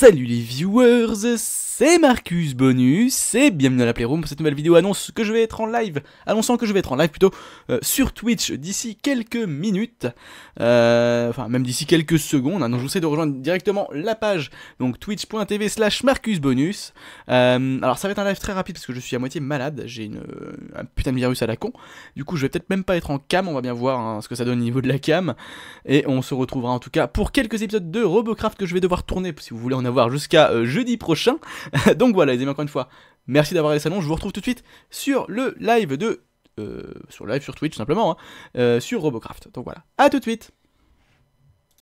Salut les viewers, c'est Marcus Bonus et bienvenue à la Playroom pour cette nouvelle vidéo annonce que je vais être en live, annonçant que je vais être en live plutôt euh, sur Twitch d'ici quelques minutes, euh, enfin même d'ici quelques secondes, hein, donc je vous sais de rejoindre directement la page, donc twitch.tv slash Marcus Bonus. Euh, alors ça va être un live très rapide parce que je suis à moitié malade, j'ai un putain de virus à la con, du coup je vais peut-être même pas être en cam, on va bien voir hein, ce que ça donne au niveau de la cam, et on se retrouvera en tout cas pour quelques épisodes de Robocraft que je vais devoir tourner, si vous voulez en voir, jusqu'à euh, jeudi prochain. Donc voilà les amis, encore une fois, merci d'avoir les salon, Je vous retrouve tout de suite sur le live de... Euh, sur le live sur Twitch simplement, hein, euh, sur Robocraft. Donc voilà, à tout de suite